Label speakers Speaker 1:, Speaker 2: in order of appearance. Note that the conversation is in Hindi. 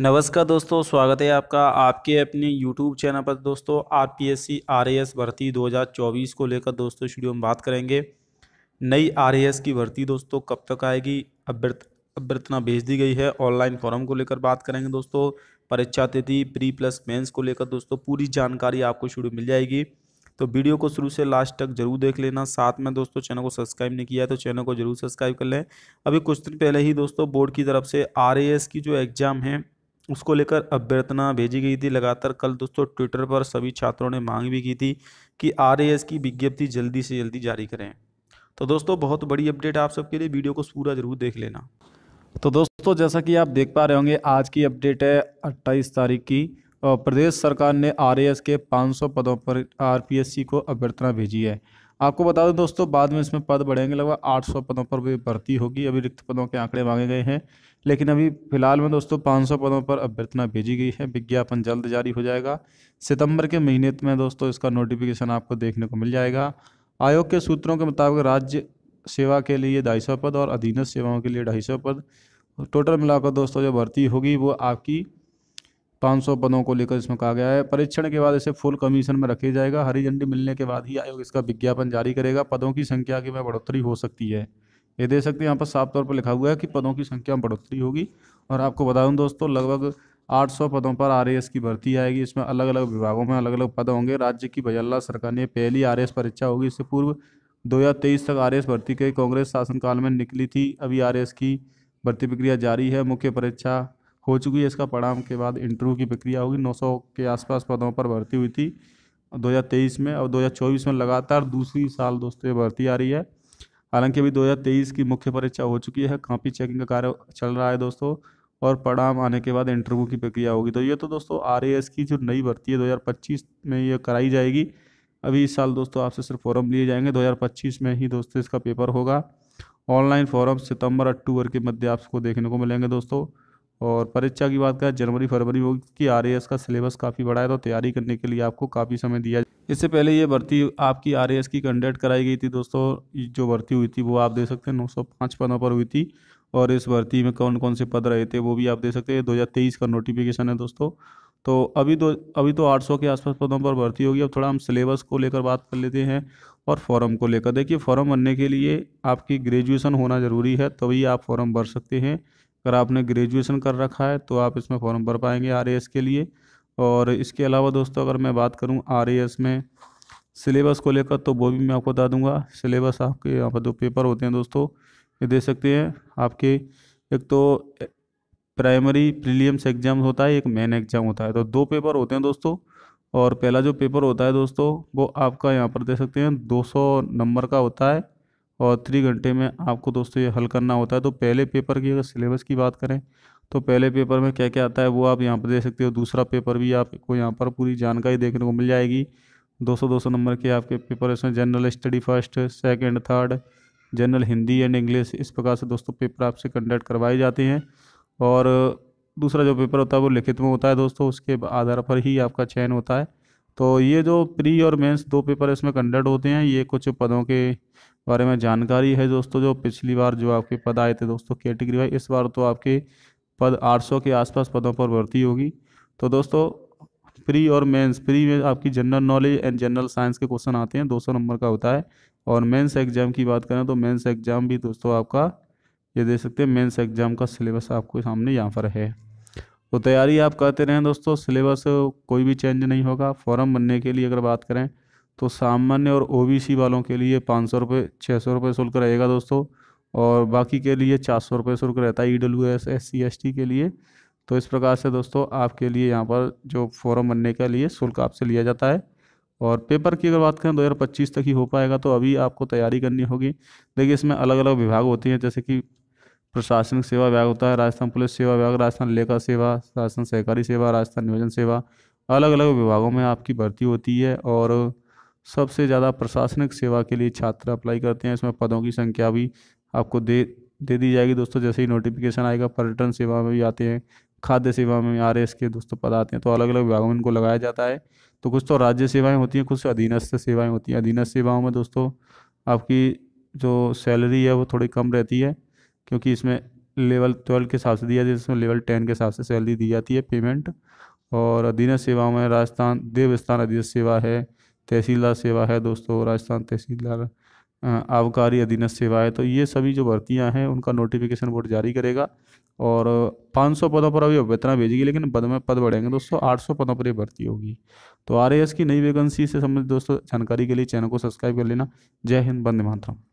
Speaker 1: नमस्कार दोस्तों स्वागत है आपका आपके अपने YouTube चैनल पर दोस्तों R P S C R S भर्ती चौबीस को लेकर दोस्तों स्टूडियो में बात करेंगे नई आर एस की भर्ती दोस्तों कब तक आएगी अभ्यर्थ अभ्यर्थना भेज दी गई है ऑनलाइन फॉर्म को लेकर बात करेंगे दोस्तों परीक्षा तिथि प्री प्लस मेंस को लेकर दोस्तों पूरी जानकारी आपको स्टूडियो मिल जाएगी तो वीडियो को शुरू से लास्ट तक जरूर देख लेना साथ में दोस्तों चैनल को सब्सक्राइब नहीं किया है तो चैनल को जरूर सब्सक्राइब कर लें अभी कुछ दिन पहले ही दोस्तों बोर्ड की तरफ से आर की जो एग्ज़ाम है उसको लेकर अभ्यर्थना भेजी गई थी लगातार कल दोस्तों ट्विटर पर सभी छात्रों ने मांग भी की थी कि आर की विज्ञप्ति जल्दी से जल्दी जारी करें तो दोस्तों बहुत बड़ी अपडेट आप सबके लिए वीडियो को पूरा ज़रूर देख लेना तो दोस्तों जैसा कि आप देख पा रहे होंगे आज की अपडेट है अट्ठाईस तारीख की प्रदेश सरकार ने आर के 500 पदों पर आर को अभ्यर्थना भेजी है आपको बता दें दोस्तों बाद में इसमें पद बढ़ेंगे लगभग 800 पदों पर भी भर्ती होगी अभी रिक्त पदों के आंकड़े मांगे गए हैं लेकिन अभी फिलहाल में दोस्तों 500 पदों पर अभ्यर्थना भेजी गई है विज्ञापन जल्द जारी हो जाएगा सितंबर के महीने में दोस्तों इसका नोटिफिकेशन आपको देखने को मिल जाएगा आयोग के सूत्रों के मुताबिक राज्य सेवा के लिए ढाई पद और अधीनस्थ सेवाओं के लिए ढाई पद टोटल मिलाकर दोस्तों जो भर्ती होगी वो आपकी 500 पदों को लेकर इसमें कहा गया है परीक्षण के बाद इसे फुल कमीशन में रखे जाएगा हरी झंडी मिलने के बाद ही आयोग इसका विज्ञापन जारी करेगा पदों की संख्या की में बढ़ोतरी हो सकती है ये दे सकते हैं यहाँ पर साफ तौर पर लिखा हुआ है कि पदों की संख्या में बढ़ोतरी होगी और आपको बता दूँ दोस्तों लगभग 800 पदों पर आर की भर्ती आएगी इसमें अलग अलग विभागों में अलग अलग पद होंगे राज्य की भजल्ला सरकार ने पहली आर परीक्षा होगी इससे पूर्व तेईस तक आर भर्ती के कांग्रेस शासनकाल में निकली थी अभी आर की भर्ती प्रक्रिया जारी है मुख्य परीक्षा हो चुकी है इसका परिणाम के बाद इंटरव्यू की प्रक्रिया होगी 900 के आसपास पदों पर भर्ती हुई थी 2023 में और 2024 में लगातार दूसरी साल दोस्तों ये भर्ती आ रही है हालांकि अभी 2023 की मुख्य परीक्षा हो चुकी है काफ़ी चेकिंग का कार्य चल रहा है दोस्तों और परिणाम आने के बाद इंटरव्यू की प्रक्रिया होगी तो ये तो दोस्तों आर की जो नई भर्ती है दो में ये कराई जाएगी अभी इस साल दोस्तों आपसे सिर्फ फॉर्म लिए जाएंगे 2025 में ही दोस्तों इसका पेपर होगा ऑनलाइन फॉर्म सितंबर अक्टूबर के मध्य आपको देखने को मिलेंगे दोस्तों और परीक्षा की बात करें जनवरी फरवरी की आर का सिलेबस काफ़ी बड़ा है तो तैयारी करने के लिए आपको काफ़ी समय दिया इससे पहले ये भर्ती आपकी आर की कंडक्ट कराई गई थी दोस्तों जो भर्ती हुई थी वो आप देख सकते हैं नौ पदों पर हुई थी और इस भर्ती में कौन कौन से पद रहे थे वो भी आप देख सकते हैं दो का नोटिफिकेशन है दोस्तों तो अभी दो अभी तो 800 के आसपास पदों पर भर्ती होगी अब थोड़ा हम सिलेबस को लेकर बात कर लेते हैं और फॉर्म को लेकर देखिए फॉर्म भरने के लिए आपकी ग्रेजुएशन होना ज़रूरी है तभी तो आप फॉर्म भर सकते हैं अगर आपने ग्रेजुएशन कर रखा है तो आप इसमें फॉर्म भर पाएंगे आर के लिए और इसके अलावा दोस्तों अगर मैं बात करूँ आर में सिलेबस को लेकर तो वो भी मैं आपको बता दूंगा सिलेबस आपके यहाँ पर जो पेपर होते हैं दोस्तों ये दे सकते हैं आपके एक तो प्राइमरी प्रीलियम्स एग्जाम होता है एक मेन एग्जाम होता है तो दो पेपर होते हैं दोस्तों और पहला जो पेपर होता है दोस्तों वो आपका यहाँ पर दे सकते हैं 200 नंबर का होता है और थ्री घंटे में आपको दोस्तों ये हल करना होता है तो पहले पेपर की अगर सिलेबस की बात करें तो पहले पेपर में क्या क्या आता है वो आप यहाँ पर देख सकते हो दूसरा पेपर भी आपको यहाँ पर पूरी जानकारी देखने को मिल जाएगी 200 200 नंबर के आपके पेपर इसमें general study first second third general Hindi and English इस प्रकार से दोस्तों पेपर आपसे कंडक्ट करवाए जाते हैं और दूसरा जो पेपर होता है वो लिखित में होता है दोस्तों उसके आधार पर ही आपका चयन होता है तो ये जो प्री और मेंस दो पेपर इसमें कंडक्ट होते हैं ये कुछ पदों के बारे में जानकारी है दोस्तों जो पिछली बार जो आपके पद आए थे दोस्तों कैटेगरी वाइज इस बार तो आपके पद 800 के आसपास पदों पर भर्ती होगी तो दोस्तों प्री और मेंस प्री में आपकी general knowledge and general science के क्वेश्चन आते हैं 200 नंबर का होता है और मेंस एग्जाम की बात करें तो मेंस एग्जाम भी दोस्तों आपका ये देख सकते हैं मेंस एग्जाम का सिलेबस आपके सामने यहाँ पर है तो तैयारी आप करते रहें दोस्तों सिलेबस कोई भी चेंज नहीं होगा फॉर्म बनने के लिए अगर बात करें तो सामान्य और ओबीसी वालों के लिए पाँच सौ रुपये छः सौ रुपये शुल्क रहेगा दोस्तों और बाकी के लिए चार सौ रुपये शुल्क रहता है E W S S C S T के लिए तो इस प्रकार से दोस्तों आपके लिए यहाँ पर जो फॉर्म बनने के लिए शुल्क आपसे लिया जाता है और पेपर की अगर बात करें दो तक ही हो पाएगा तो अभी आपको तैयारी करनी होगी देखिए इसमें अलग अलग विभाग होते हैं जैसे कि प्रशासनिक सेवा विभाग होता है राजस्थान पुलिस सेवा विभाग राजस्थान लेखा सेवा राजस्थान सहकारी सेवा राजस्थान नियोजन सेवा अलग अलग विभागों में आपकी भर्ती होती है और सबसे ज़्यादा प्रशासनिक सेवा के लिए छात्र अप्लाई करते हैं इसमें पदों की संख्या भी आपको दे दे दी जाएगी दोस्तों जैसे ही नोटिफिकेशन आएगा पर्यटन सेवा में भी आते हैं खाद्य सेवा में आर एस के दोस्तों पद आते हैं तो अलग अलग विभागों में इनको लगाया जाता है तो कुछ तो राज्य सेवाएं होती हैं कुछ अधीनस्थ सेवाएं होती हैं अधीनस्थ सेवाओं में दोस्तों आपकी जो सैलरी है वो थोड़ी कम रहती है क्योंकि इसमें लेवल ट्वेल्व के हिसाब से दिया जाता है इसमें लेवल टेन के हिसाब से सैलरी दी जाती है पेमेंट और अधीनस्थ सेवाओं में राजस्थान देवस्थान अधीनस्थ सेवा है तहसीलदार सेवा है दोस्तों राजस्थान तहसीलदार आबकारी अधीनस्थ सेवा है तो ये सभी जो भर्तियाँ हैं उनका नोटिफिकेशन बोर्ड जारी करेगा और 500 पदों पर अभी अभ्यर्थना भेजेगी लेकिन पद में पद बढ़ेंगे दोस्तों 800 पदों पर ये भर्ती होगी तो आर की नई वैकेंसी से संबंधित दोस्तों जानकारी के लिए चैनल को सब्सक्राइब कर लेना जय हिंद बंद मातरम